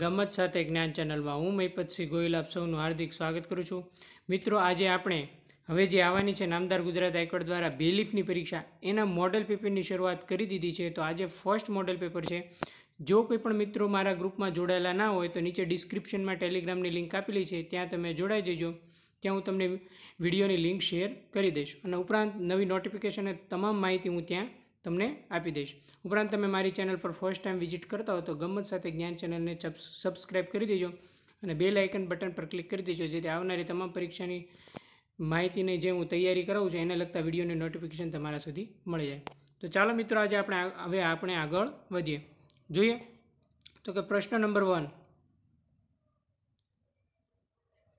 ગમત સાથે જ્ઞાન ચેનલમાં હું મહિપતસિંહ ગોયલ આપ સૌનું હાર્દિક સ્વાગત કરું છું મિત્રો આજે આપણે હવે જે આવવાની છે નામદાર ગુજરાત હાઈકોર્ટ દ્વારા બેલિફની પરીક્ષા એના મોડલ પેપરની શરૂઆત કરી દીધી છે તો આજે ફર્સ્ટ મોડલ પેપર છે જો કોઈ પણ મિત્રો મારા ગ્રુપમાં જોડાયેલા ના હોય તો નીચે ડિસ્ક્રિપ્શનમાં ટેલિગ્રામની લિંક આપેલી છે ત્યાં તમે જોડાઈ દેજો ત્યાં હું તમને વિડીયોની લિંક શેર કરી દઈશ અને ઉપરાંત નવી નોટિફિકેશન તમામ માહિતી હું ત્યાં તમને આપી દઈશ ઉપરાંત તમે મારી ચેનલ પર ફર્સ્ટ ટાઈમ વિઝિટ કરતા હો તો ગમત સાથે જ્ઞાન ચેનલને સબસ્ક્રાઈબ કરી દેજો અને બે લાઇકન બટન પર ક્લિક કરી દેજો જેથી આવનારી તમામ પરીક્ષાની માહિતીને જે હું તૈયારી કરાવું છું એને લગતા વિડીયોની નોટિફિકેશન તમારા સુધી મળી જાય તો ચાલો મિત્રો આજે આપણે હવે આપણે આગળ વધીએ જોઈએ તો કે પ્રશ્ન નંબર વન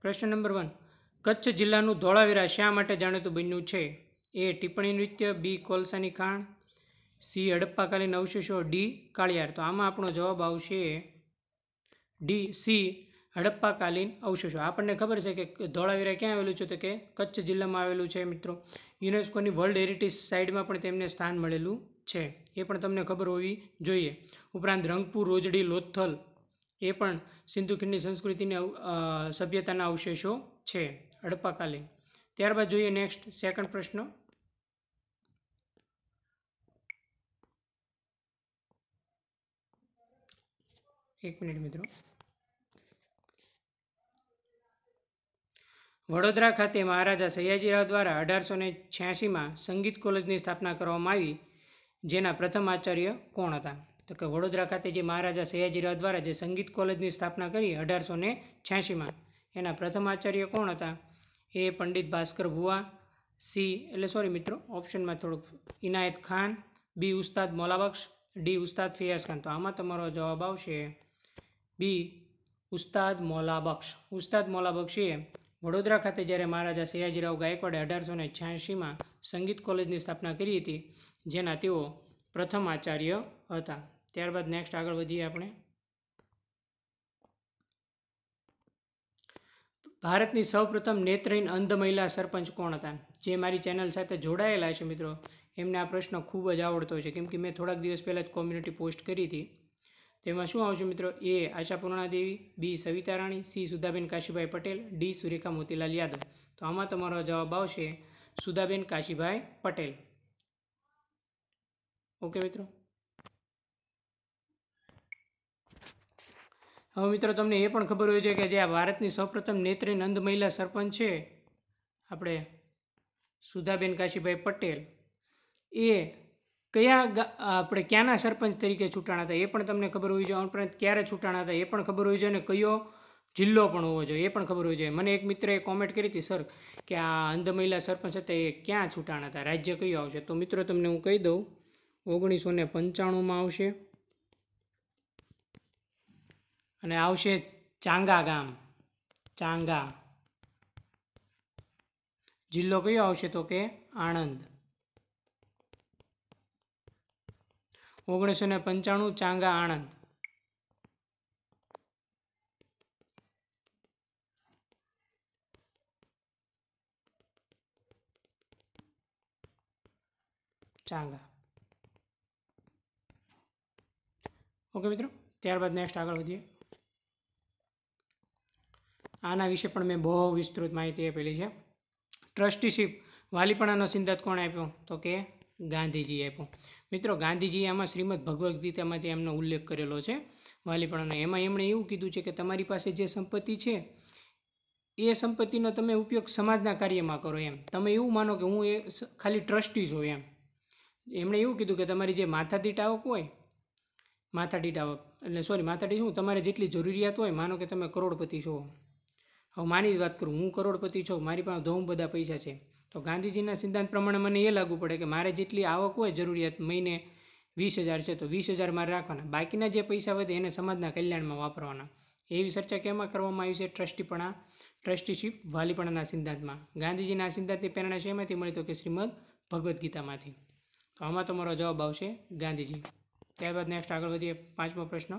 પ્રશ્ન નંબર વન કચ્છ જિલ્લાનું ધોળાવીરા શા માટે જાણીતું બન્યું છે એ ટિપ્પણી નૃત્ય બી કોલસાની ખાણ સી હડપ્પાકાલીન અવશેષો ડી કાળિયાર તો આમાં આપણો જવાબ આવશે ડી સી હડપ્પાકાલીન અવશેષો આપણને ખબર છે કે ધોળાવીરા ક્યાં આવેલું છે તો કે કચ્છ જિલ્લામાં આવેલું છે મિત્રો યુનેસ્કોની વર્લ્ડ હેરિટેજ સાઇડમાં પણ તેમને સ્થાન મળેલું છે એ પણ તમને ખબર હોવી જોઈએ ઉપરાંત રંગપુર રોજડી લોથલ એ પણ સિંધુ ખીણની સંસ્કૃતિને સભ્યતાના અવશેષો છે હડપ્પાકાલીન ત્યારબાદ જોઈએ નેક્સ્ટ સેકન્ડ પ્રશ્ન એક મિનિટ મિત્રો વડોદરા ખાતે મહારાજા સયાજીરાવ દ્વારા અઢારસો ને છ્યાસીમાં સંગીત કોલેજની સ્થાપના કરવામાં આવી જેના પ્રથમ આચાર્ય કોણ હતા તો કે વડોદરા ખાતે જે મહારાજા સયાજીરાવ દ્વારા જે સંગીત કોલેજની સ્થાપના કરી અઢારસો ને છ્યાસીમાં એના પ્રથમ આચાર્ય કોણ હતા એ પંડિત ભાસ્કર ભુવા સી એટલે સોરી મિત્રો ઓપ્શનમાં થોડુંક ઇનાયત ખાન બી ઉસ્તાદ મોલાબક્ષ ડી ઉસ્તાદ ફિયાઝ ખાન તો આમાં તમારો જવાબ આવશે બી ઉસ્તાદ મોલાબક્ષ ઉસ્તાદ મોલાબક્ષીએ વડોદરા ખાતે જ્યારે મહારાજા સયાજીરાવ ગાયકવાડે અઢારસો ને છ્યાસીમાં સંગીત કોલેજની સ્થાપના કરી હતી જેના તેઓ પ્રથમ આચાર્ય હતા ત્યારબાદ નેક્સ્ટ આગળ વધીએ આપણે ભારતની સૌપ્રથમ નેત્રહીન અંધ મહિલા સરપંચ કોણ હતા જે મારી ચેનલ સાથે જોડાયેલા છે મિત્રો એમને આ પ્રશ્ન ખૂબ જ આવડતો છે કેમ કે મેં થોડાક દિવસ પહેલાં જ કોમ્યુનિટી પોસ્ટ કરી હતી તેમાં શું આવશે મિત્રો A Ashapurna Devi B Savita Rani C Sudhaben Kashibhai Patel D Surekha Motilal Yadav તો આમાં તમારો જવાબ આવશે સુધાબેન કાશીભાઈ પટેલ ઓકે મિત્રો હવે મિત્રો તમને એ પણ ખબર હોય છે કે જે આ ભારતની સૌપ્રથમ નેત્રી નંદ મહિલા સરપંચ છે આપણે સુધાબેન કાશીભાઈ પટેલ એ કયા આપણે ક્યાંના સરપંચ તરીકે ચૂંટાણા હતા એ પણ તમને ખબર હોવી જોઈએ ઉપરાંત ક્યારે છૂટાણા હતા એ પણ ખબર હોવી જોઈએ અને કયો જિલ્લો પણ હોવો જોઈએ એ પણ ખબર હોવી જોઈએ મને એક મિત્રએ કોમેન્ટ કરી હતી સર કે આ અંધ મહિલા સરપંચ હતા એ ક્યાં છૂટાણા હતા રાજ્ય કયું આવશે તો મિત્રો તમને હું કહી દઉં ઓગણીસો ને પંચાણુંમાં આવશે અને આવશે ચાંગા ગામ ચાંગા જિલ્લો કયો આવશે તો કે આણંદ ઓગણીસો ને પંચાણું ચાંગા આણંદ ચાંગા ઓકે મિત્રો ત્યારબાદ નેક્સ્ટ આગળ વધીએ આના વિશે પણ મેં બહુ વિસ્તૃત માહિતી આપેલી છે ટ્રસ્ટીશીપ વાલીપણાનો સિદ્ધાંત કોણે આપ્યો તો કે ગાંધીજીએ આપ્યો મિત્રો ગાંધીજીએ આમાં શ્રીમદ ભગવદ્ ગીતામાંથી એમનો ઉલ્લેખ કરેલો છે વાલીપણાનો એમાં એમણે એવું કીધું છે કે તમારી પાસે જે સંપત્તિ છે એ સંપત્તિનો તમે ઉપયોગ સમાજના કાર્યમાં કરો એમ તમે એવું માનો કે હું એ ખાલી ટ્રસ્ટી છું એમ એમણે એવું કીધું કે તમારી જે માથાદીઠ આવક હોય માથાદીઠ આવક એટલે સોરી માથાદીઠ શું તમારે જેટલી જરૂરિયાત હોય માનો કે તમે કરોડપતિ છો હવે મારી વાત કરું હું કરોડપતિ છું મારી પાસે ઘઉં બધા પૈસા છે તો ગાંધીજીના સિદ્ધાંત પ્રમાણે મને એ લાગુ પડે કે મારે જેટલી આવક હોય જરૂરિયાત મહિને વીસ હજાર છે તો વીસ હજાર મારે રાખવાના બાકીના જે પૈસા વધે એને સમાજના કલ્યાણમાં વાપરવાના એવી ચર્ચા કેમાં કરવામાં આવી છે ટ્રસ્ટીપણા ટ્રસ્ટીશીપ વાલીપણાના સિદ્ધાંતમાં ગાંધીજીના સિદ્ધાંતની પ્રેરણા શેમાંથી મળી તો કે શ્રીમદ ભગવદ્ ગીતામાંથી તો આમાં તમારો જવાબ આવશે ગાંધીજી ત્યારબાદ નેક્સ્ટ આગળ વધીએ પાંચમો પ્રશ્ન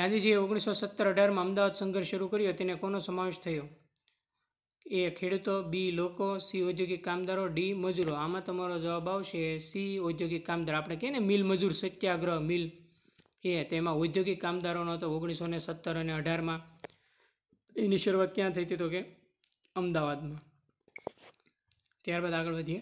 ગાંધીજીએ ઓગણીસો સત્તર અઢારમાં અમદાવાદ સંઘર્ષ શરૂ કર્યો તેને કોનો સમાવેશ થયો એ ખેડૂતો બી લોકો સી ઔદ્યોગિક કામદારો ડી મજૂરો આમાં તમારો જવાબ આવશે સી ઔદ્યોગિક કામદાર આપણે કહીએ ને મિલ મજૂર સત્યાગ્રહ મિલ એ તેમાં ઔદ્યોગિક કામદારોનો હતો ઓગણીસો ને સત્તર અને અઢારમાં એની શરૂઆત ક્યાં થઈ હતી તો કે અમદાવાદમાં ત્યારબાદ આગળ વધીએ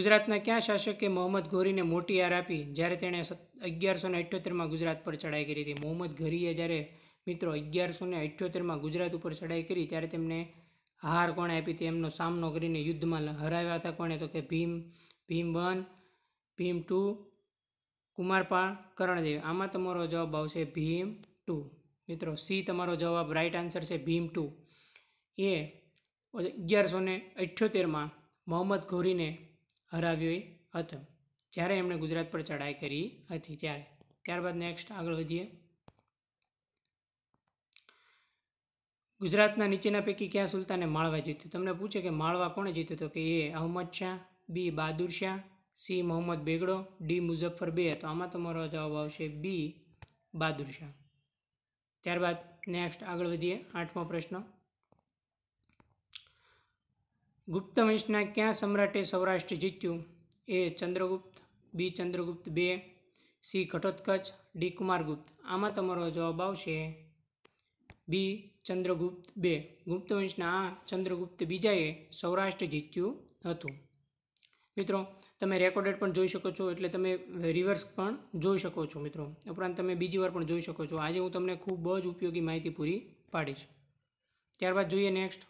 ગુજરાતના ક્યાં શાસકે મોહમ્મદ ઘોરીને મોટી હાર આપી જ્યારે તેણે અગિયારસો ને અઠ્યોતેરમાં ગુજરાત પર ચડાઈ કરી હતી મોહમ્મદ ઘોરીએ જ્યારે મિત્રો અગિયારસો ને અઠ્યોતેરમાં ગુજરાત ઉપર ચડાઈ કરી ત્યારે તેમને હાર કોણે આપી હતી એમનો સામનો કરીને યુદ્ધમાં હરાવ્યા હતા કોણે તો કે ભીમ ભીમ વન ભીમ ટુ કુમારપાળ કરણદેવ આમાં તમારો જવાબ આવશે ભીમ ટુ મિત્રો સી તમારો જવાબ રાઈટ આન્સર છે ભીમ ટુ એ અગિયારસો ને અઠ્યોતેરમાં મોહમ્મદ ઘોરીને હરાવ્યો હતો જ્યારે એમણે ગુજરાત પર ચડાઈ કરી હતી ત્યારે ત્યારબાદ નેક્સ્ટ આગળ વધીએ ગુજરાતના નીચેના પૈકી ક્યાં સુલતાને માળવા જીત્યું તમને પૂછે કે માળવા કોણે જીત્યું તો કે A Ahmad Shah B Bahadur Shah C Mohammad Begada D Muzaffar બે તો આમાં તમારો જવાબ આવશે બી બહાદુર શાહ ત્યારબાદ નેક્સ્ટ આગળ વધીએ આઠમો પ્રશ્ન ગુપ્ત વંશના ક્યાં સમ્રાટે સૌરાષ્ટ્ર જીત્યું એ ચંદ્રગુપ્ત બી ચંદ્રગુપ્ત બે સી ઘટોત્કચ ડી કુમારગુપ્ત આમાં તમારો જવાબ આવશે બી ચંદ્રગુપ્ત બે ગુપ્તવંશના આ ચંદ્રગુપ્ત બીજાએ સૌરાષ્ટ્ર જીત્યું હતું મિત્રો તમે રેકોર્ડેડ પણ જોઈ શકો છો એટલે તમે રિવર્સ પણ જોઈ શકો છો મિત્રો ઉપરાંત તમે બીજી વાર પણ જોઈ શકો છો આજે હું તમને ખૂબ જ ઉપયોગી માહિતી પૂરી પાડીશ ત્યારબાદ જોઈએ નેક્સ્ટ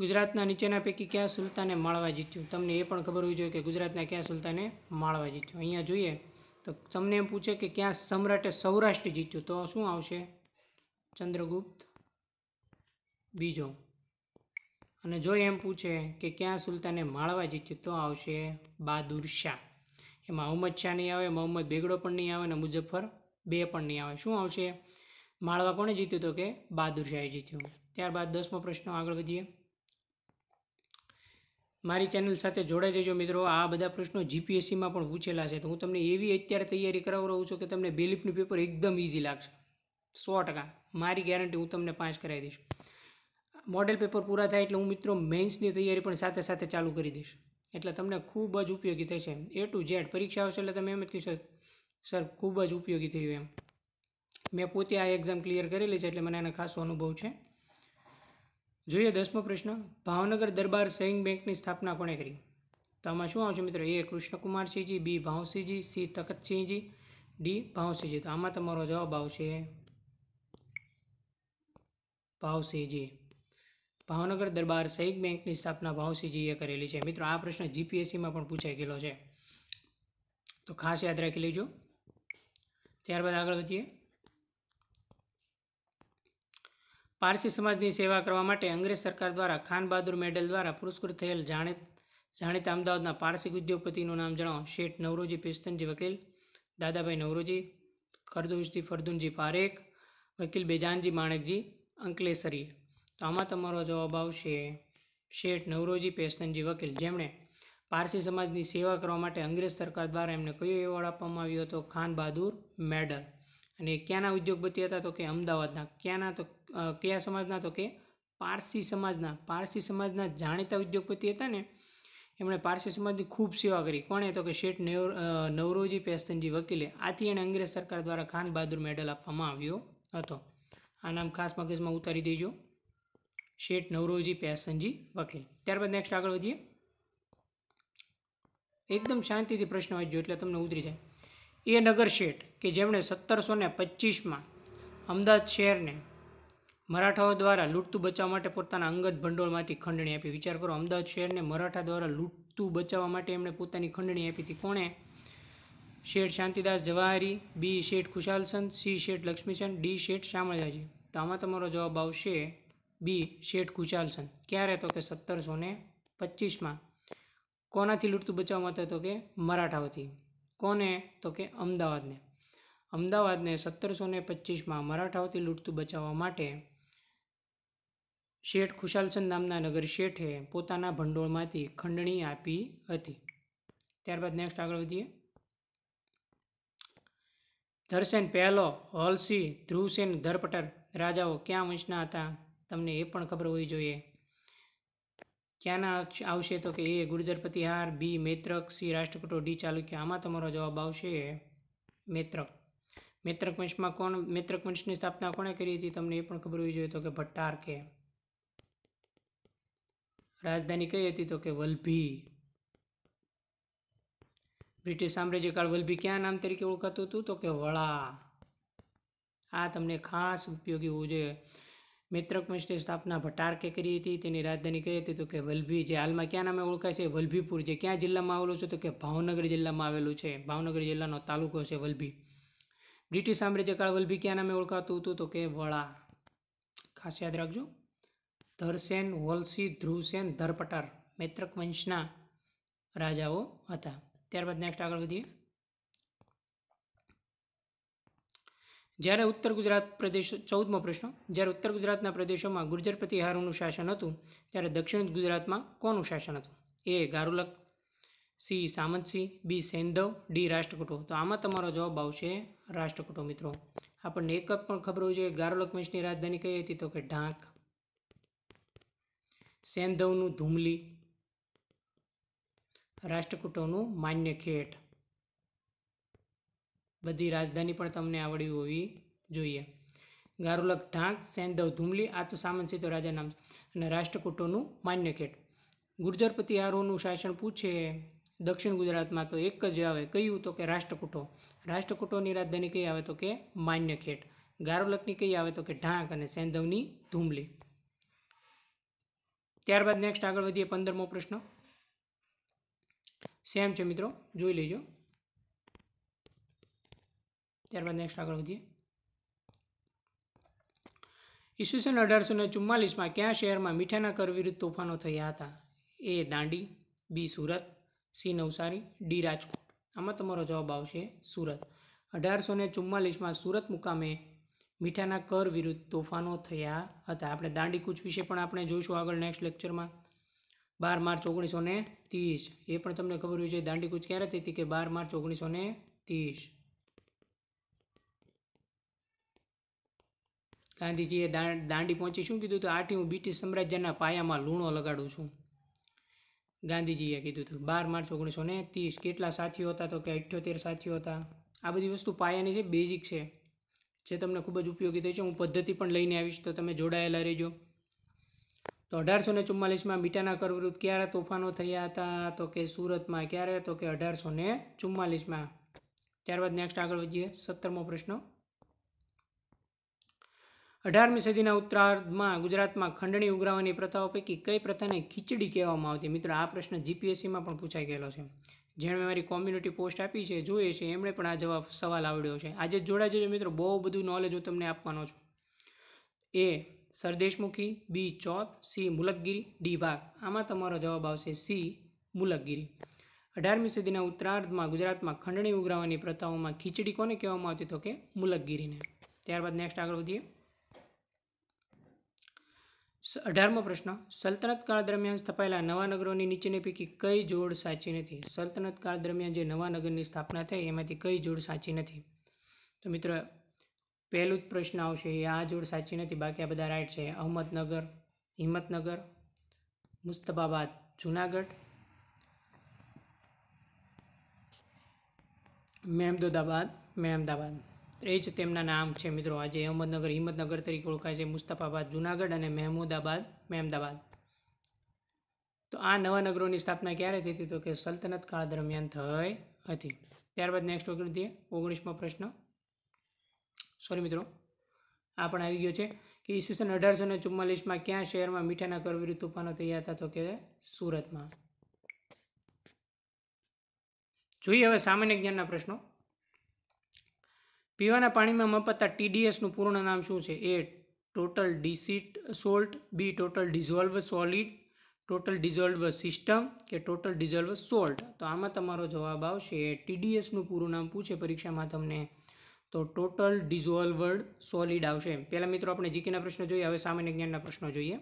ગુજરાતના નીચેના પૈકી ક્યાં સુલતાને માળવા જીત્યું તમને એ પણ ખબર હોવી જોઈએ કે ગુજરાતના ક્યાં સુલતાને માળવા જીત્યું અહીંયા જોઈએ તો તમને એમ પૂછે કે ક્યાં સમ્રાટે સૌરાષ્ટ્ર જીત્યું તો શું આવશે ચંદ્રગુપ્ત બીજો અને જો એમ પૂછે કે ક્યાં સુલતાને માળવા જીત્યું તો આવશે બહાદુર શાહ એમાં અહમદ શાહ નહીં આવે મોહમ્મદ બેગડો પણ નહીં આવે અને મુઝફ્ફર બે પણ નહીં આવે શું આવશે માળવા કોણે જીત્યું તો કે બહાદુર શાહે જીત્યું ત્યારબાદ દસમો પ્રશ્ન આગળ વધીએ મારી ચેનલ સાથે જોડાઈ જજો મિત્રો આ બધા પ્રશ્નો જીપીએસસીમાં પણ પૂછેલા છે તો હું તમને એવી અત્યારે તૈયારી કરાવી રહું છું કે તમને બેલિફનું પેપર એકદમ ઇઝી લાગશે સો ટકા મારી ગેરંટી હું તમને પાંચ કરાવી દઈશ મોડેલ પેપર પૂરા થાય એટલે હું મિત્રો મેન્સની તૈયારી પણ સાથે સાથે ચાલુ કરી દઈશ એટલે તમને ખૂબ જ ઉપયોગી થશે એ ટુ ઝેડ પરીક્ષા આવશે એટલે તમે એમ જ કહેશો સર ખૂબ જ ઉપયોગી થયું એમ મેં પોતે આ એક્ઝામ ક્લિયર કરેલી છે એટલે મને એનો ખાસો અનુભવ છે જોઈએ દસમો પ્રશ્ન ભાવનગર દરબાર સેવિંગ બેંકની સ્થાપના કોણે કરી તો આમાં શું આવશે મિત્રો A Krishnakumarsinhji B Bhavsinhji C Takhtsinhji D Bhavsinhji તો આમાં તમારો જવાબ આવશે ભાવસિંહજી ભાવનગર દરબાર સૈનિક બેંકની સ્થાપના ભાવસિંહજીએ કરેલી છે મિત્રો આ પ્રશ્ન જીપીએસસીમાં પણ પૂછાઈ ગયેલો છે તો ખાસ યાદ રાખી લેજો ત્યારબાદ આગળ વધીએ પારસી સમાજની સેવા કરવા માટે અંગ્રેજ સરકાર દ્વારા ખાન બહાદુર મેડલ દ્વારા પુરસ્કૃત થયેલ જાણીત જાણીતા અમદાવાદના પારસી ઉદ્યોગપતિનું નામ જણાવો શેઠ નવરોજી પેસ્તનજી વકીલ દાદાભાઈ નવરોજી કરદુશજી ફરદુનજી પારેખ વકીલ બેજાનજી માણેકજી અંકલેશરીએ તો આમાં તમારો જવાબ આવશે શેઠ નવરોજી પેસ્તનજી વકીલ જેમણે પારસી સમાજની સેવા કરવા માટે અંગ્રેજ સરકાર દ્વારા એમને કયો એવોર્ડ આપવામાં આવ્યો હતો ખાન બહાદુર મેડલ અને ક્યાંના ઉદ્યોગપતિ હતા તો કે અમદાવાદના ક્યાંના તો કયા સમાજના તો કે પારસી સમાજના પારસી સમાજના જાણીતા ઉદ્યોગપતિ હતા ને એમણે પારસી સમાજની ખૂબ સેવા કરી કોણે તો કે શેઠ નવરોજી પેસ્તનજી વકીલે આથી એણે અંગ્રેજ સરકાર દ્વારા ખાન બહાદુર મેડલ આપવામાં આવ્યો હતો આ નામ ખાસ મગજમાં ઉતારી દેજો શેઠ નવરોજી પેસનજી વકીલ ત્યારબાદ નેક્સ્ટ આગળ વધીએ એકદમ શાંતિથી પ્રશ્ન વાંચજો એટલે તમને ઉતરી જાય એ નગર શેઠ કે જેમણે સત્તરસો ને પચીસમાં અમદાવાદ શહેરને મરાઠાઓ દ્વારા લૂંટતું બચાવવા માટે પોતાના અંગત ભંડોળમાંથી ખંડણી આપી વિચાર કરો અમદાવાદ શહેરને મરાઠા દ્વારા લૂંટતું બચાવવા માટે એમણે પોતાની ખંડણી આપી હતી કોણે શેઠ શાંતિદાસ જવાહરી બી શેઠ ખુશાલચંદ સી શેઠ લક્ષ્મીચંદ ડી શેઠ શામળાજી તો આમાં તમારો જવાબ આવશે બી શેઠ ખુશાલચંદ ક્યારે તો કે સત્તરસો ને પચીસમાં કોનાથી લૂંટતું બચાવવા માટે તો કે મરાઠાઓથી કોને તો કે અમદાવાદને અમદાવાદને સત્તરસો ને પચીસમાં મરાઠાઓથી લૂંટતું બચાવવા માટે શેઠ ખુશાલચંદ નામના નગર શેઠે પોતાના ભંડોળમાંથી ખંડણી આપી હતી ત્યારબાદ નેક્સ્ટ આગળ વધીએ ધરસેન પહેલો હોલસી ધ્રુવસેન ધરપટર રાજાઓ ક્યાં વંશના હતા તમને એ પણ ખબર હોવી જોઈએ ક્યાંના આવશે તો કે A Gurjarpatihar B Maitrak C રાષ્ટ્રકૂટો ડી ચાલુક્ય આમાં તમારો જવાબ આવશે મૈત્રક મૈત્રક વંશમાં કોણ મૈત્રક વંશની સ્થાપના કોણે કરી હતી તમને એ પણ ખબર હોવી જોઈએ તો કે ભટ્ટાર કે રાજધાની કઈ હતી તો કે વલભી બ્રિટિશ સામ્રાજ્યકાળ વલભી ક્યાં નામ તરીકે ઓળખાતું હતું તો કે વળા આ તમને ખાસ ઉપયોગી હોવું જોઈએ મૈત્રક વંશની સ્થાપના ભટારકે કરી હતી તેની રાજધાની કઈ હતી તો કે વલભી જે હાલમાં ક્યાં નામે ઓળખાય છે વલભીપુર જે ક્યાં જિલ્લામાં આવેલું છે તો કે ભાવનગર જિલ્લામાં આવેલું છે ભાવનગર જિલ્લાનો તાલુકો છે વલભી બ્રિટિશ સામ્રાજ્યકાળ વલભી ક્યાં નામે ઓળખાતું હતું તો કે વળા ખાસ યાદ રાખજો ધરસેન વોલસી ધ્રુવસેન ધરપટાર મૈત્રક વંશના રાજાઓ હતા ત્યારબાદ નેક્સ્ટ આગળ વધીએ જ્યારે ઉત્તર ગુજરાત પ્રદેશ ચૌદમો પ્રશ્ન જ્યારે ઉત્તર ગુજરાતના પ્રદેશોમાં ગુર્જર પ્રતિહારોનું શાસન હતું ત્યારે દક્ષિણ ગુજરાતમાં કોનું શાસન હતું એ ગારુલક સી સામંતસિંહ બી સૈંધવ ડી રાષ્ટ્રકૂટો તો આમાં તમારો જવાબ આવશે રાષ્ટ્રકૂટો મિત્રો આપણને એક પણ ખબર હોવી જોઈએ ગારુલક વંશની રાજધાની કઈ હતી તો કે ઢાંક સેંધવનું ધૂમલી રાષ્ટ્રકૂટોનું માન્ય ખેટ બધી રાજધાની પણ તમને આવડવી હોવી જોઈએ ગારુલક ઢાંક સેંધવ ધૂમલી આ તો સામંત તો રાજા નામ અને રાષ્ટ્રકૂટોનું માન્ય ખેટ ગુર્જરપતિ આરોનું શાસન પૂછે દક્ષિણ ગુજરાતમાં તો એક જ આવે કહ્યું તો કે રાષ્ટ્રકૂટો રાષ્ટ્રકૂટોની રાજધાની કઈ આવે તો કે માન્ય ખેટ ગારુલકની કઈ આવે તો કે ઢાંક અને સેંધવની ધૂમલી ત્યારબાદ નેક્સ્ટ આગળ વધીએ પંદરમો પ્રશ્ન સેમ છે મિત્રો જોઈ લેજો ત્યારબાદ નેક્સ્ટ આગળ વધીએ ઈસવીસન અઢારસો ને ચુમ્માલીસમાં ક્યાં શહેરમાં મીઠાના કર વિરુદ્ધ તોફાનો થયા હતા A Dandi B Surat C Navsari D Rajkot આમાં તમારો જવાબ આવશે સુરત અઢારસો ને ચુમ્માલીસમાં સુરત મુકામે મીઠાના કર વિરુદ્ધ તોફાનો થયા હતા આપણે દાંડીકૂચ વિશે પણ આપણે જોઈશું આગળ નેક્સ્ટ લેક્ચરમાં બાર માર્ચ ઓગણીસો ને ત્રીસ એ પણ તમને ખબર હોય છે દાંડીકૂચ ક્યારે થઈ હતી કે બાર માર્ચ ઓગણીસો ને ત્રીસ ગાંધીજીએ દાંડી પહોંચી શું કીધું હતું આથી હું બ્રિટિશ સામ્રાજ્યના પાયામાં લૂણો લગાડું છું ગાંધીજીએ કીધું હતું બાર માર્ચ ઓગણીસો ને ત્રીસ કેટલા સાથીઓ હતા તો કે અઠ્યોતેર સાથીઓ હતા આ બધી વસ્તુ પાયાની છે બેઝિક છે જે તમને ખૂબ જ ઉપયોગી થઈ છે હું પદ્ધતિ પણ લઈને આવીશ તો તમે જોડાયેલા રહેજો તો અઢારસો ને ચુમ્માલીસમાં મીઠાના કર ક્યારે તોફાનો થયા હતા તો કે સુરતમાં ક્યારે તો કે અઢારસો ને ચુમ્માલીસમાં ત્યારબાદ નેક્સ્ટ આગળ વધીએ સત્તરમો પ્રશ્ન અઢારમી સદીના ઉત્તરાર્ધમાં ગુજરાતમાં ખંડણી ઉઘરાવાની પ્રથાઓ પૈકી કઈ પ્રથાને ખીચડી કહેવામાં આવતી મિત્રો આ પ્રશ્ન જીપીએસસીમાં પણ પૂછાઈ ગયેલો છે જેણે મારી કોમ્યુનિટી પોસ્ટ આપી છે જોઈએ છે એમણે પણ આ જવાબ સવાલ આવડ્યો છે આજે જોડાજો મિત્રો બહુ બધું નોલેજ હું તમને આપવાનો છું એ સરદેશમુખી બી ચોથ સી મુલકગીરી ડી ભાગ આમાં તમારો જવાબ આવશે સી મુલકગીરી અઢારમી સદીના ઉત્તરાર્ધમાં ગુજરાતમાં ખંડણી ઉઘરાવાની પ્રથાઓમાં ખીચડી કોને કહેવામાં આવતી તો કે મુલકગીરીને ત્યારબાદ નેક્સ્ટ આગળ વધીએ અઢારમો પ્રશ્ન સલ્તનત કાળ દરમિયાન સ્થપાયેલા નવા નગરોની નીચેની પૈકી કઈ જોડ સાચી નથી સલ્તનત કાળ દરમિયાન જે નવા નગરની સ્થાપના થઈ એમાંથી કઈ જોડ સાચી નથી તો મિત્ર પહેલું જ પ્રશ્ન આવશે એ આ જોડ સાચી નથી બાકી આ બધા રાઈટ છે અહમદનગર હિંમતનગર મુસ્તફાબાદ જુનાગઢ મેમદોદાબાદ મેમદાબાદ એ જ તેમના નામ છે મિત્રો આજે અહમદનગર હિંમતનગર તરીકે ઓળખાય છે મુસ્તફાબાદ જુનાગઢ અને મહેમૂદાબાદ મહેમદાબાદ તો આ નવા નગરોની સ્થાપના ક્યારે થઈ હતી તો કે સલ્તનત કાળ દરમિયાન થઈ હતી ત્યારબાદ નેક્સ્ટ ઓગણીસ ઓગણીસમો પ્રશ્ન સોરી મિત્રો આ પણ આવી ગયો છે કે ઈસવીસન અઢારસો ને ચુમ્માલીસમાં ક્યાં શહેરમાં મીઠાના કર વિરુદ્ધ તોફાનો થયા હતા તો કે સુરતમાં જોઈએ હવે સામાન્ય જ્ઞાનના પ્રશ્નો પીવાના પાણીમાં મપાતા ટીડીએસનું પૂર્ણ નામ શું છે A total dissolved salt B total dissolve solid total dissolve system કે ટોટલ ડિઝોલ્વ સોલ્ટ તો આમાં તમારો જવાબ આવશે એ ટીડીએસનું પૂરું નામ પૂછે પરીક્ષામાં તમને તો ટોટલ ડિઝોલ્વર્ડ સોલિડ આવશે પહેલાં મિત્રો આપણે જીકેના પ્રશ્નો જોઈએ હવે સામાન્ય જ્ઞાનના પ્રશ્નો જોઈએ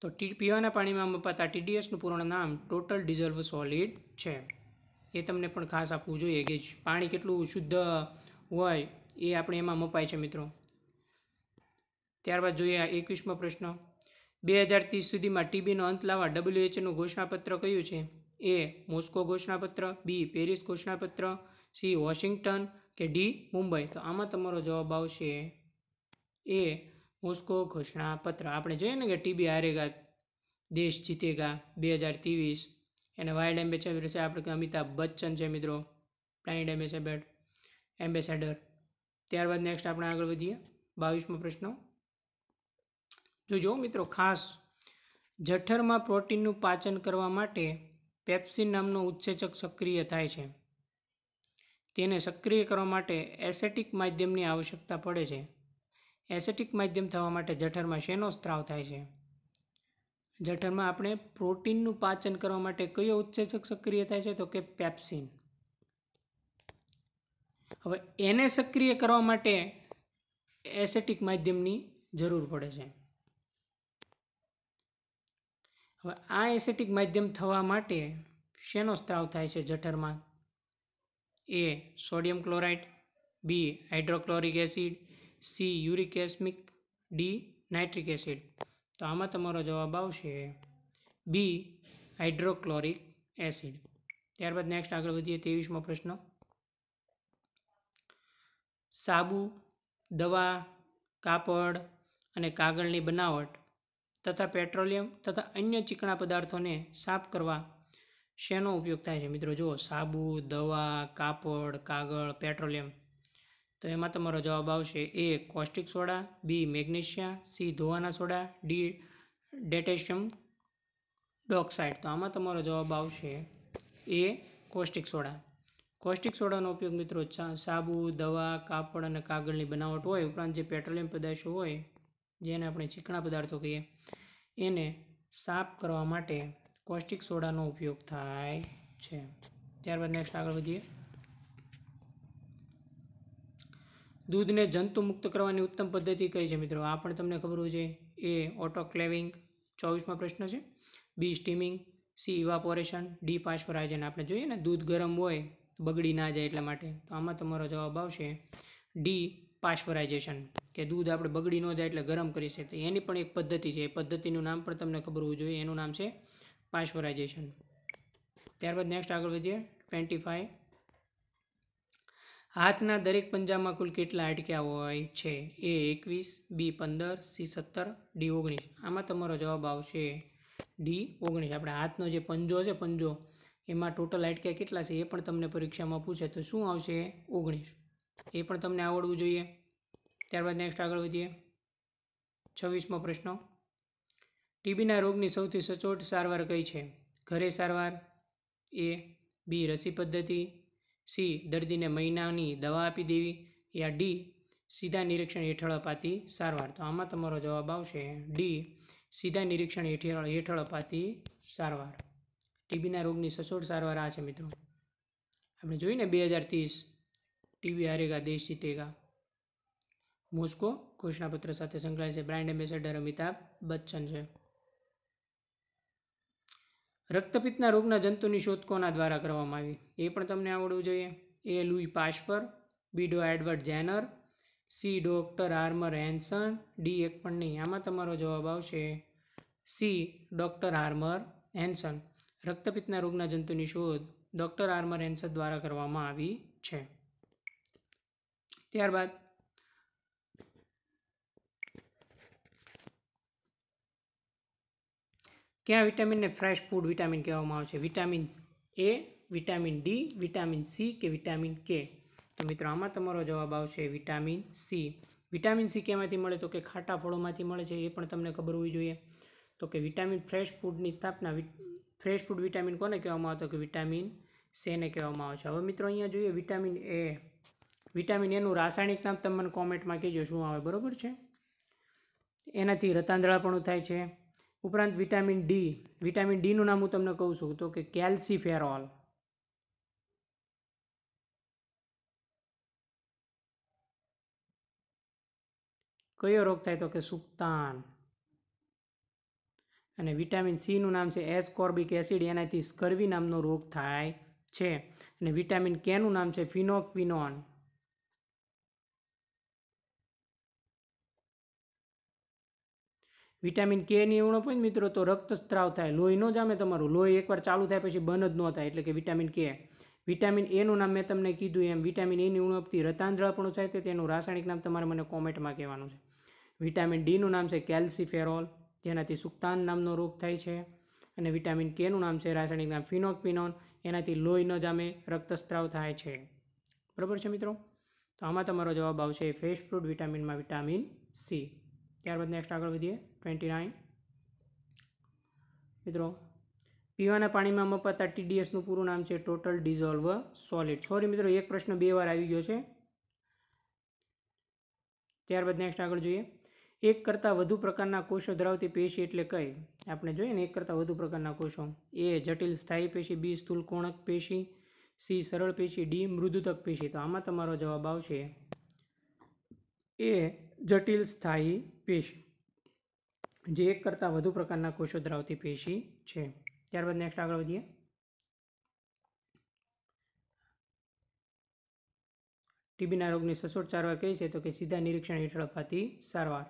તો ટી પીવાના પાણીમાં મપાતા ટીડીએસનું પૂર્ણ નામ ટોટલ ડિઝોલ્વ સોલિડ છે એ તમને પણ ખાસ આપવું જોઈએ કે પાણી કેટલું શુદ્ધ હોય એ આપણે એમાં મપાય છે મિત્રો ત્યારબાદ જોઈએ એકવીસમો પ્રશ્ન બે હજાર ત્રીસ સુધીમાં ટીબીનો અંત લાવવા ડબલ્યુએચનું ઘોષણાપત્ર કયું છે એ મોસ્કો ઘોષણાપત્ર બી પેરિસ ઘોષણાપત્ર સી વોશિંગ્ટન કે ડી મુંબઈ તો આમાં તમારો જવાબ આવશે એ મોસ્કો ઘોષણાપત્ર આપણે જોઈએ ને કે ટીબી હારેગા દેશ જીતેગા બે હજાર ત્રેવીસ એને વાઇલ્ડ એમ્બેસેડર છે આપણે અમિતાભ બચ્ચન છે મિત્રો પ્લાઇડ એમ્બેસેડર એમ્બેસેડર ત્યારબાદ નેક્સ્ટ આપણે આગળ વધીએ બાવીસમો પ્રશ્ન જોજો મિત્રો ખાસ જઠરમાં પ્રોટીનનું પાચન કરવા માટે પેપ્સિન નામનો ઉત્સેચક સક્રિય થાય છે તેને સક્રિય કરવા માટે એસેટિક માધ્યમની આવશ્યકતા પડે છે એસેટિક માધ્યમ થવા માટે જઠરમાં શેનો સ્ત્રાવ થાય છે જઠરમાં આપણે પ્રોટીનનું પાચન કરવા માટે કયો ઉત્સેચક સક્રિય થાય છે તો કે પેપ્સિન હવે એને સક્રિય કરવા માટે એસેટિક માધ્યમની જરૂર પડે છે હવે આ એસેટિક માધ્યમ થવા માટે શેનો સ્ત્રાવ થાય છે જઠરમાં A sodium chloride B hydrochloric acid C uric એસમિક ડી નાઇટ્રિક એસિડ તો આમાં તમારો જવાબ આવશે બી હાઇડ્રોક્લોરિક એસિડ ત્યારબાદ નેક્સ્ટ આગળ વધીએ ત્રેવીસમો પ્રશ્ન સાબુ દવા કાપડ અને કાગળની બનાવટ તથા પેટ્રોલિયમ તથા અન્ય ચીકણા પદાર્થોને સાફ કરવા શેનો ઉપયોગ થાય છે મિત્રો જુઓ સાબુ દવા કાપડ કાગળ પેટ્રોલિયમ તો એમાં તમારો જવાબ આવશે A caustic soda B magnesia C ધોવાના સોડા ડી ડેટેશિયમ ડોક્સાઇડ તો આમાં તમારો જવાબ આવશે એ કોસ્ટિક સોડા કોસ્ટિક સોડાનો ઉપયોગ મિત્રો સાબુ દવા કાપડ અને કાગળની બનાવટ હોય ઉપરાંત જે પેટ્રોલિયમ પદાર્થો હોય જેને આપણે ચીકણા પદાર્થો કહીએ એને સાફ કરવા માટે કોસ્ટિક સોડાનો ઉપયોગ થાય છે ત્યારબાદ નેક્સ્ટ આગળ વધીએ દૂધને જંતુ મુક્ત કરવાની ઉત્તમ પદ્ધતિ કઈ છે મિત્રો આ પણ તમને ખબર હોય છે એ ઓટો ક્લેવિંગ ચોવીસમાં પ્રશ્ન છે B steaming C evaporation D pasteurisation આપણે જોઈએ ને દૂધ ગરમ હોય બગડી ના જાય એટલા માટે તો આમાં તમારો જવાબ આવશે ડી પાશ્વરાઇઝેશન કે દૂધ આપણે બગડી ન જાય એટલે ગરમ કરી છે તો એની પણ એક પદ્ધતિ છે એ પદ્ધતિનું નામ પણ તમને ખબર હોવું જોઈએ એનું નામ છે પાશ્વરાઇઝેશન ત્યારબાદ નેક્સ્ટ આગળ વધીએ ટ્વેન્ટી ફાઇવ હાથના દરેક પંજામાં કુલ કેટલા અટક્યા હોય છે એ એકવીસ બી પંદર સી સત્તર ડી ઓગણીસ આમાં તમારો જવાબ આવશે ડી ઓગણીસ આપણે હાથનો જે પંજો છે પંજો એમાં ટોટલ આઈટક્યા કેટલા છે એ પણ તમને પરીક્ષામાં પૂછે તો શું આવશે ઓગણીસ એ પણ તમને આવડવું જોઈએ ત્યારબાદ નેક્સ્ટ આગળ વધીએ છવ્વીસમો પ્રશ્ન ટીબીના રોગની સૌથી સચોટ સારવાર કઈ છે ઘરે સારવાર એ બી રસી પદ્ધતિ સી દર્દીને મહિનાની દવા આપી દેવી યા ડી સીધા નિરીક્ષણ હેઠળ અપાતી સારવાર તો આમાં તમારો જવાબ આવશે ડી સીધા નિરીક્ષણ હેઠળ હેઠળ અપાતી સારવાર ટીબીના રોગની સચોટ સારવાર આ છે મિત્રો આપણે જોઈએ ને બે હજાર ત્રીસ ટીબી હારેગા દેશ જીતેગા મોસ્કો ઘોષણાપત્ર સાથે સંકળાયેલ છે બ્રાન્ડ એમ્બેસેડર અમિતાભ બચ્ચન છે રક્તપિત્તના રોગના જંતુની શોધ કોના દ્વારા કરવામાં આવી એ પણ તમને આવડવું જોઈએ A Louis Pasteur B Dr Edward Jenner C doctor Armauer Hansen D એક પણ નહીં આમાં તમારો જવાબ આવશે સી ડોક્ટર આર્મર હેન્સન રક્તપિત્તના રોગના જંતુની શોધ ડૉક્ટર આર્મર એન્સર દ્વારા કરવામાં આવી છે ત્યારબાદ ક્યાં વિટામિનને ફ્રેશ ફૂડ વિટામિન કહેવામાં આવે છે vitamin A vitamin D vitamin C કે વિટામિન કે તો મિત્રો આમાં તમારો જવાબ આવશે વિટામિન સી વિટામિન સી કેમાંથી મળે તો કે ખાટા ફળોમાંથી મળે છે એ પણ તમને ખબર હોવી જોઈએ તો કે વિટામિન ફ્રેશ ફૂડની સ્થાપના ફ્રેશ ફૂડ વિટામિન કોને કહેવામાં આવતો કે વિટામિન સેને કહેવામાં આવે છે હવે મિત્રો અહીંયા જોઈએ વિટામિન એ વિટામિન એનું રાસાયણિક નામ તમે કોમેન્ટમાં કહેજો શું આવે બરાબર છે એનાથી રતાંદળાપણું થાય છે ઉપરાંત વિટામિન ડી વિટામિન ડીનું નામ હું તમને કહું છું તો કે કેલ્સીફેરોલ કયો રોગ થાય તો કે સુક્તાન અને વિટામિન સીનું નામ છે એસ્કોર્બિક એસિડ એનાથી સ્કર્વી નામનો રોગ થાય છે અને વિટામિન કેનું નામ છે ફિનોક્વિનોન વિટામિન કેની ની પણ મિત્રો તો રક્તસ્ત્રાવ થાય લોહી ન જામે તમારું લોહી એકવાર ચાલુ થાય પછી બંધ જ ન થાય એટલે કે વિટામિન કે વિટામિન એનું નામ મેં તમને કીધું એમ વિટામિન એની ઉણપથી રતાંદ્રાપણું થાય તેનું રાસાયણિક નામ તમારે મને કોમેન્ટમાં કહેવાનું છે વિટામિન ડીનું નામ છે કેલ્સીફેરોલ જેનાથી સુક્તાન નામનો રોગ થાય છે અને વિટામિન કેનું નામ છે રાસાયણિક નામ ફિનોક્વિનોન એનાથી લોહી ન જામે રક્તસ્ત્રાવ થાય છે બરાબર છે મિત્રો તો આમાં તમારો જવાબ આવશે ફ્રેશ ફ્રૂટ વિટામિનમાં વિટામિન સી ત્યારબાદ નેક્સ્ટ આગળ વધીએ ટ્વેન્ટી નાઇન મિત્રો પીવાના પાણીમાં મપાતા ટીડીએસનું પૂરું નામ છે ટોટલ ડિઝોલ્વ સોલિડ સોરી મિત્રો એક પ્રશ્ન બે વાર આવી ગયો છે ત્યારબાદ નેક્સ્ટ આગળ જોઈએ એક કરતાં વધુ પ્રકારના કોષો ધરાવતી પેશી એટલે કઈ આપણે જોઈએ ને એક કરતાં વધુ પ્રકારના કોષો એ જટિલ સ્થાયી પેશી બી સ્થૂલકોણક પેશી સી સરળ પેશી ડી મૃદુતક પેશી તો આમાં તમારો જવાબ આવશે એ જટિલ સ્થાયી પેશી જે એક કરતાં વધુ પ્રકારના કોષો ધરાવતી પેશી છે ત્યારબાદ નેક્સ્ટ આગળ વધીએ ટીબીના રોગની સસોટ સારવાર કઈ છે તો કે સીધા નિરીક્ષણ હેઠળ અપાતી સારવાર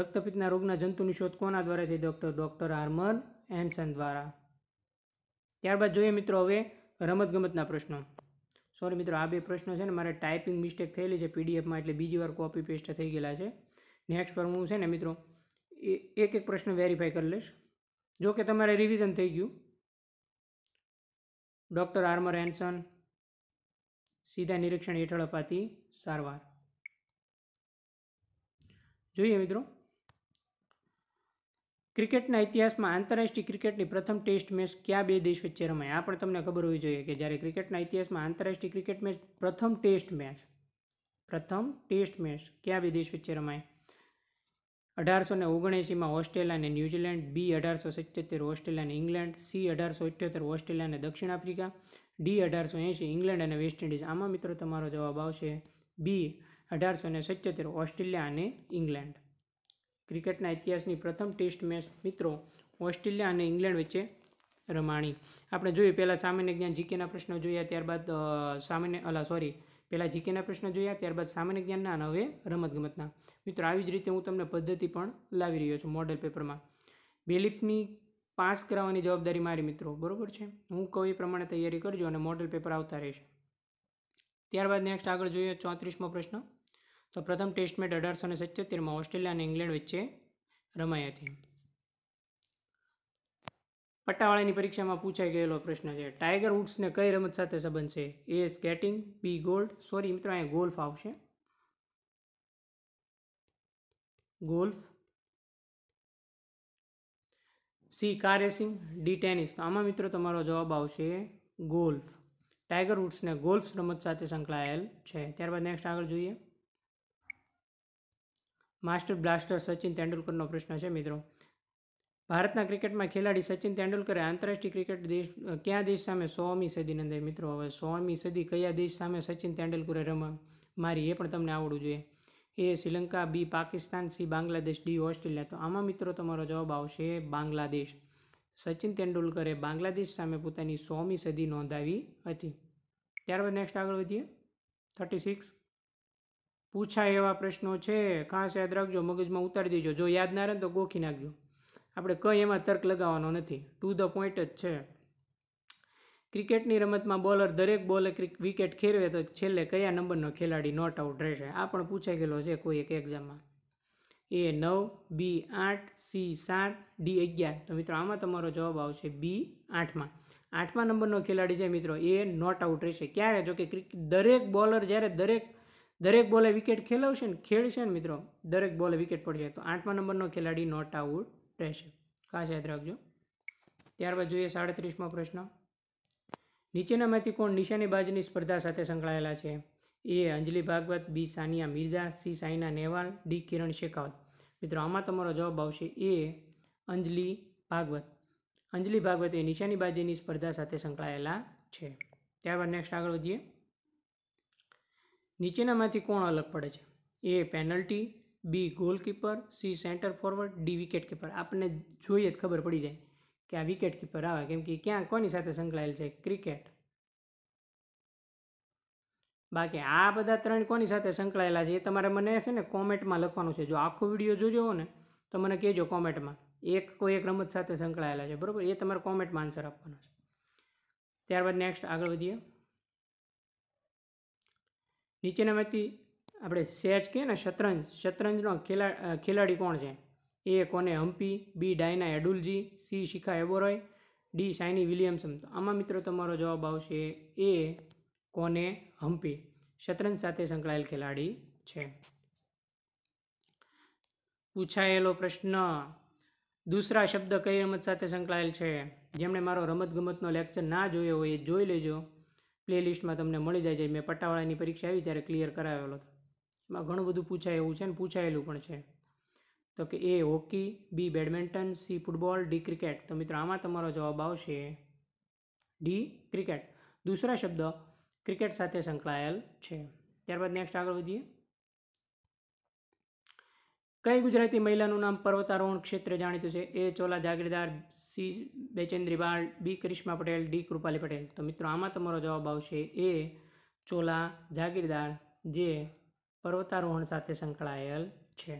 રક્તપિત્તના રોગના જંતુની શોધ કોના દ્વારા થઈ ડૉક્ટર ડૉક્ટર આર્મર એન્સન દ્વારા ત્યારબાદ જોઈએ મિત્રો હવે રમતગમતના પ્રશ્નો સોરી મિત્રો આ બે પ્રશ્નો છે ને મારે ટાઈપિંગ મિસ્ટેક થયેલી છે પીડીએફમાં એટલે બીજી વાર કોપી પેસ્ટ થઈ ગયેલા છે નેક્સ્ટ વાર હું છે ને મિત્રો એક એક પ્રશ્ન વેરીફાઈ કરી લઈશ જો કે તમારે રિવિઝન થઈ ગયું ડૉક્ટર આર્મર એન્સન સીધા નિરીક્ષણ હેઠળ અપાતી સારવાર જોઈએ મિત્રો ક્રિકેટના ઇતિહાસમાં આંતરરાષ્ટ્રીય ક્રિકેટની પ્રથમ ટેસ્ટ મેચ કયા બે દેશ વચ્ચે રમાય આ પણ તમને ખબર હોવી જોઈએ કે જ્યારે ક્રિકેટના ઇતિહાસમાં આંતરરાષ્ટ્રીય ક્રિકેટ મેચ પ્રથમ ટેસ્ટ મેચ પ્રથમ ટેસ્ટ મેચ કયા બે દેશ વચ્ચે રમાય અઢારસો ને ઓગણએંસીમાં ઓસ્ટ્રેલિયા અને ન્યૂઝીલેન્ડ બી અઢારસો સિત્યોતેર ઓસ્ટ્રેલિયા અને ઇંગ્લેન્ડ સી અઢારસો ઇઠ્યોતેર ઓસ્ટ્રેલિયા અને દક્ષિણ આફ્રિકા ડી અઢારસો એંસી ઇંગ્લેન્ડ અને વેસ્ટ ઇન્ડિઝ આમાં મિત્રો તમારો જવાબ આવશે બી અઢારસો ને સિત્યોતેર ઓસ્ટ્રેલિયા અને ઇંગ્લેન્ડ ક્રિકેટના ઇતિહાસની પ્રથમ ટેસ્ટ મેચ મિત્રો ઓસ્ટ્રેલિયા અને ઇંગ્લેન્ડ વચ્ચે રમાણી આપણે જોઈએ પહેલાં સામાન્ય જ્ઞાન જીકેના પ્રશ્નો જોયા ત્યારબાદ સામાન્ય અલા સોરી પહેલાં જીકેના પ્રશ્નો જોયા ત્યારબાદ સામાન્ય જ્ઞાનના અને હવે રમતગમતના મિત્રો આવી જ રીતે હું તમને પદ્ધતિ પણ લાવી રહ્યો છું મોડલ પેપરમાં બેલીફની પાસ કરાવવાની જવાબદારી મારી મિત્રો બરાબર છે હું કહું એ પ્રમાણે તૈયારી કરજો અને મોડલ પેપર આવતા રહેશે ત્યારબાદ નેક્સ્ટ આગળ જોઈએ ચોત્રીસમો પ્રશ્ન તો પ્રથમ ટેસ્ટ મેચ અઢારસો ને સિત્યોતેરમાં ઓસ્ટ્રેલિયા અને ઇંગ્લેન્ડ વચ્ચે રમાઈ હતી પટ્ટાવાળાની પરીક્ષામાં પૂછાઈ ગયેલો પ્રશ્ન છે ટાઈગર વુડ્સને કઈ રમત સાથે સંબંધ છે A skating B gold sorry મિત્રો અહીંયા ગોલ્ફ આવશે golf C car racing D tennis તો આમાં મિત્રો તમારો જવાબ આવશે ગોલ્ફ ટાઈગર વુડ્સને ગોલ્ફ રમત સાથે સંકળાયેલ છે ત્યારબાદ નેક્સ્ટ આગળ જોઈએ માસ્ટર બ્લાસ્ટર સચિન તેંડુલકરનો પ્રશ્ન છે મિત્રો ભારતના ક્રિકેટમાં ખેલાડી સચિન તેંડુલકરે આંતરરાષ્ટ્રીય ક્રિકેટ દેશ કયા દેશ સામે સોમી સદીને અંદર મિત્રો હવે સોમી સદી કયા દેશ સામે સચિન તેંડુલકરે રમા મારી એ પણ તમને આવડવું જોઈએ A Sri Lanka B Pakistan C Bangladesh D Australia તો આમાં મિત્રો તમારો જવાબ આવશે બાંગ્લાદેશ સચિન તેંડુલકરે બાંગ્લાદેશ સામે પોતાની સોમી સદી નોંધાવી હતી ત્યારબાદ નેક્સ્ટ આગળ વધીએ થર્ટી સિક્સ પૂછાય એવા પ્રશ્નો છે ખાસ યાદ રાખજો મગજમાં ઉતારી દેજો જો યાદ ના રહે તો ગોખી નાખજો આપણે કંઈ એમાં તર્ક લગાવવાનો નથી ટુ ધ પોઈન્ટ જ છે ક્રિકેટની રમતમાં બોલર દરેક બોલે વિકેટ ખેરવે તો છેલ્લે કયા નંબરનો ખેલાડી નોટ આઉટ રહેશે આ પણ પૂછાઈ ગયેલો છે કોઈ એક એક્ઝામમાં એ નવ બી આઠ સી સાત ડી અગિયાર તો મિત્રો આમાં તમારો જવાબ આવશે બી આઠમાં આઠમા નંબરનો ખેલાડી છે મિત્રો એ નોટ આઉટ રહેશે ક્યારે જો કે દરેક બોલર જ્યારે દરેક દરેક બોલે વિકેટ ખેલાવશે ને ખેડશે ને મિત્રો દરેક બોલે વિકેટ પડશે તો આઠમા નંબરનો ખેલાડી નોટ આઉટ રહેશે ખાસ યાદ રાખજો ત્યારબાદ જોઈએ સાડત્રીસમો પ્રશ્ન નીચેનામાંથી કોણ નિશાનેબાજની સ્પર્ધા સાથે સંકળાયેલા છે A Anjali Bhagwat B Sania Mirza C Saina Nehwal D Kiran Shekhawat મિત્રો આમાં તમારો જવાબ આવશે એ અંજલિ ભાગવત અંજલિ ભાગવત એ નિશાનીબાજીની સ્પર્ધા સાથે સંકળાયેલા છે ત્યારબાદ નેક્સ્ટ આગળ વધીએ નીચેનામાંથી કોણ અલગ પડે છે A penalty B goalkeeper C centre forward D wicket keeper આપણને જોઈએ જ ખબર પડી જાય કે આ વિકેટ કીપર આવે કેમ કે ક્યાં કોની સાથે સંકળાયેલ છે ક્રિકેટ બાકી આ બધા ત્રણ કોની સાથે સંકળાયેલા છે એ તમારે મને છે ને કોમેન્ટમાં લખવાનું છે જો આખો વિડીયો જોજો ને તો મને કહેજો કોમેન્ટમાં એક કોઈ એક રમત સાથે સંકળાયેલા છે બરાબર એ તમારે કોમેન્ટમાં આન્સર આપવાનો છે ત્યારબાદ નેક્સ્ટ આગળ વધીએ નીચેનામાંથી આપણે સેજ કહીએ ને શતરંજ શતરંજનો ખેલા ખેલાડી કોણ છે A Koneru Humpy B Diana Edulji C Shikha Uberoi D Shiny Wilson તો આમાં મિત્રો તમારો જવાબ આવશે એ કોને હમ્પી શતરંજ સાથે સંકળાયેલ ખેલાડી છે પૂછાયેલો પ્રશ્ન દૂસરા શબ્દ કઈ રમત સાથે સંકળાયેલ છે જેમણે મારો રમતગમતનો લેક્ચર ના જોયો હોય એ જોઈ લેજો પ્લેલિસ્ટમાં તમને મળી જાય છે મેં પટ્ટાવાળાની પરીક્ષા આવી ત્યારે ક્લિયર કરાવેલો હતો એમાં ઘણું બધું પૂછાય એવું છે ને પૂછાયેલું પણ છે તો કે A hockey B badminton C football D cricket તો મિત્રો આમાં તમારો જવાબ આવશે ડી ક્રિકેટ દૂસરા શબ્દ ક્રિકેટ સાથે સંકળાયેલ છે ત્યારબાદ નેક્સ્ટ આગળ વધીએ કઈ ગુજરાતી મહિલાનું નામ પર્વતારોહણ ક્ષેત્રે જાણીતું છે A Chola Jagirdar C Bachendripal B Karishma Patel D Krupali Patel તો મિત્રો આમાં તમારો જવાબ આવશે એ ચોલા જાગીરદાર જે પર્વતારોહણ સાથે સંકળાયેલ છે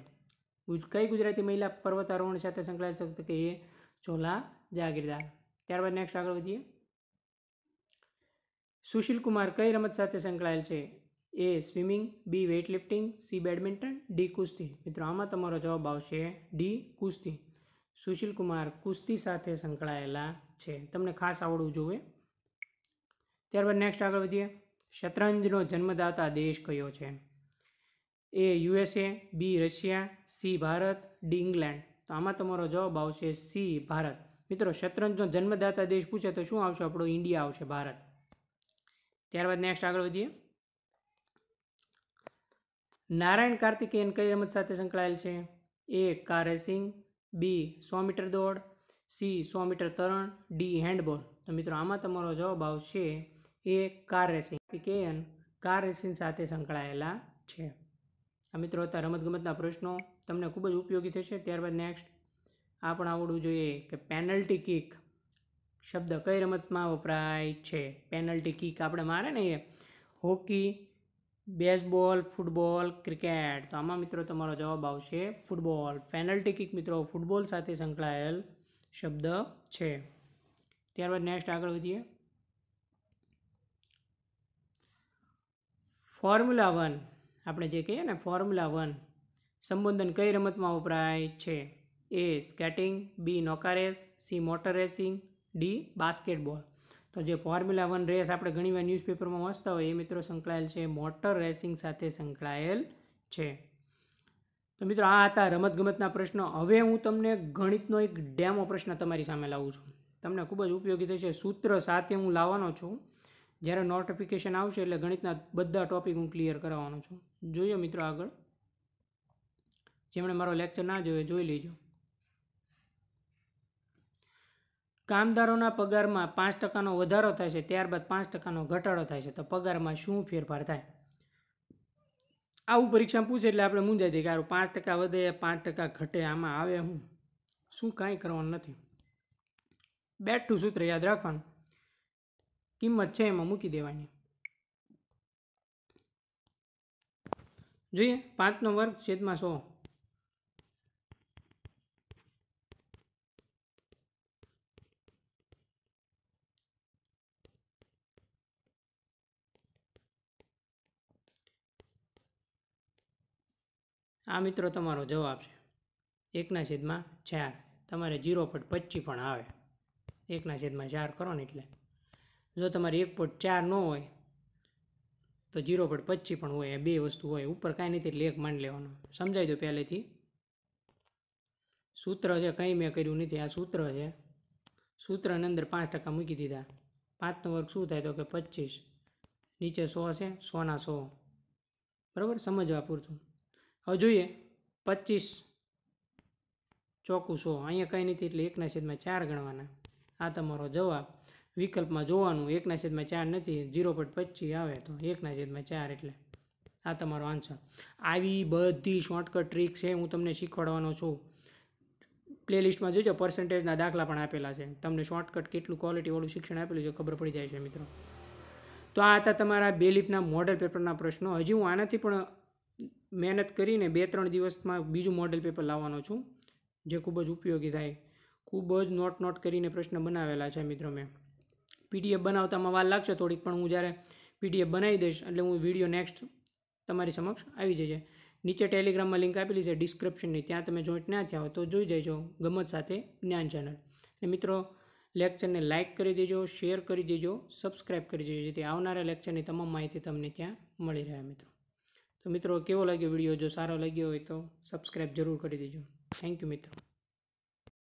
કઈ ગુજરાતી મહિલા પર્વતારોહણ સાથે સંકળાયેલ છે તો કે એ ચોલા જાગીરદાર ત્યારબાદ નેક્સ્ટ આગળ વધીએ સુશીલ કુમાર કઈ રમત સાથે સંકળાયેલ છે A swimming B weight lifting C badminton D કુસ્તી મિત્રો આમાં તમારો જવાબ આવશે ડી કુસ્તી સુશીલ કુમાર કુસ્તી સાથે સંકળાયેલા છે તમને ખાસ આવડવું જોઈએ ત્યારબાદ નેક્સ્ટ આગળ વધીએ શતરંજનો જન્મદાતા દેશ કયો છે A USA B Russia C Bharat D England તો આમાં તમારો જવાબ આવશે સી ભારત મિત્રો શતરંજનો જન્મદાતા દેશ પૂછે તો શું આવશે આપણો ઇન્ડિયા આવશે ભારત ત્યારબાદ નેક્સ્ટ આગળ વધીએ નારાયણ કાર્તિકેયન કઈ રમત સાથે સંકળાયેલ છે એ કાર રેસિંગ બી સો મીટર દોડ સી સો મીટર તરણ ડી હેન્ડબોલ તો મિત્રો આમાં તમારો જવાબ આવશે એ કાર રેસિંગ કેએન કાર રેસિંગ સાથે સંકળાયેલા છે આ મિત્રો હતા રમતગમતના પ્રશ્નો તમને ખૂબ જ ઉપયોગી થશે ત્યારબાદ નેક્સ્ટ આ પણ આવડવું જોઈએ કે પેનલ્ટી કિક શબ્દ કઈ રમતમાં વપરાય છે પેનલ્ટી કિક આપણે મારે ને A hockey baseball football cricket તો આમાં મિત્રો તમારો જવાબ આવશે ફૂટબોલ પેનલ્ટી કિક મિત્રો ફૂટબોલ સાથે સંકળાયેલ શબ્દ છે ત્યારબાદ નેક્સ્ટ આગળ વધીએ ફોર્મ્યુલા વન આપણે જે કહીએ ને ફોર્મ્યુલા વન સંબોધન કઈ રમતમાં વપરાય છે એ સ્કેટિંગ બી નોકારેસ C motor racing D basketball તો જે ફોર્મ્યુલા વન રેસ આપણે ઘણીવાર ન્યૂઝપેપરમાં વાંચતા હોય એ મિત્રો સંકળાયેલ છે મોટર રેસિંગ સાથે સંકળાયેલ છે તો મિત્રો આ હતા રમતગમતના પ્રશ્નો હવે હું તમને ગણિતનો એક ડેમો પ્રશ્ન તમારી સામે લાવું છું તમને ખૂબ જ ઉપયોગી થશે સૂત્ર સાથે હું લાવવાનો છું જ્યારે નોટિફિકેશન આવશે એટલે ગણિતના બધા ટોપિક હું ક્લિયર કરાવવાનો છું જોઈએ મિત્રો આગળ જેમણે મારો લેક્ચર ના જોયો જોઈ લેજો કામદારોના પગારમાં પાંચ ટકાનો વધારો થાય છે ત્યારબાદ પાંચ ટકાનો ઘટાડો થાય છે તો પગારમાં શું ફેરફાર થાય આવું પરીક્ષા પૂછે એટલે આપણે મૂંઝાઈ જઈએ કે પાંચ ટકા વધે પાંચ ટકા ઘટે આમાં આવે હું શું કાંઈ કરવાનું નથી બેઠું સૂત્ર યાદ રાખવાનું કિંમત છે એમાં મૂકી દેવાની જોઈએ પાંચનો વર્ગ છેદમાં સો આ મિત્રો તમારો જવાબ છે એકના છેદમાં ચાર તમારે જીરો પોઈન્ટ પચીસ પણ આવે એકના છેદમાં ચાર કરો ને એટલે જો તમારે એક પોઈન્ટ ચાર ન હોય તો જીરો પોઈન્ટ પચીસ પણ હોય બે વસ્તુ હોય ઉપર કાંઈ નથી એટલે એક માંડ લેવાનો સમજાઈ દો પહેલેથી સૂત્ર છે કંઈ મેં કર્યું નથી આ સૂત્ર છે સૂત્રની અંદર પાંચ ટકા મૂકી દીધા પાંચનો વર્ગ શું થાય તો કે પચીસ નીચે સો છે સોના સો બરાબર સમજવા પૂરતું હવે જોઈએ પચીસ ચોખ્ખું સો અહીંયા કંઈ નથી એટલે એકના છેદમાં ચાર ગણવાના આ તમારો જવાબ વિકલ્પમાં જોવાનું એકના છેદમાં ચાર નથી ઝીરો પોઈન્ટ પચીસ આવે તો એકના છેદમાં ચાર એટલે આ તમારો આન્સર આવી બધી શોર્ટકટ ટ્રીક છે હું તમને શીખવાડવાનો છું પ્લેલિસ્ટમાં જોજો પર્સન્ટેજના દાખલા પણ આપેલા છે તમને શોર્ટકટ કેટલું ક્વોલિટીવાળું શિક્ષણ આપેલું છે ખબર પડી જાય છે મિત્રો તો આ હતા તમારા બે લીપના મોડલ પેપરના પ્રશ્નો હજી હું આનાથી પણ મહેનત કરીને બે ત્રણ દિવસમાં બીજું મોડેલ પેપર લાવવાનો છું જે ખૂબ જ ઉપયોગી થાય ખૂબ જ નોટ નોટ કરીને પ્રશ્ન બનાવેલા છે મિત્રો મેં પીડીએફ બનાવતામાં વાર લાગશે થોડીક પણ હું જ્યારે પીડીએફ બનાવી દઈશ એટલે હું વિડીયો નેક્સ્ટ તમારી સમક્ષ આવી જશે નીચે ટેલિગ્રામમાં લિંક આપેલી છે ડિસ્ક્રિપ્શનની ત્યાં તમે જોઈન્ટ ના થયા હો તો જોઈ જજો ગમત સાથે જ્ઞાન ચેનલ અને મિત્રો લેક્ચરને લાઇક કરી દેજો શેર કરી દેજો સબસ્ક્રાઇબ કરી દેજો જેથી આવનારા લેક્ચરની તમામ માહિતી તમને ત્યાં મળી રહે મિત્રો તો મિત્રો કેવો લાગ્યો વિડીયો જો સારો લાગ્યો હોય તો સબસ્ક્રાઈબ જરૂર કરી દેજો થેન્ક યુ મિત્રો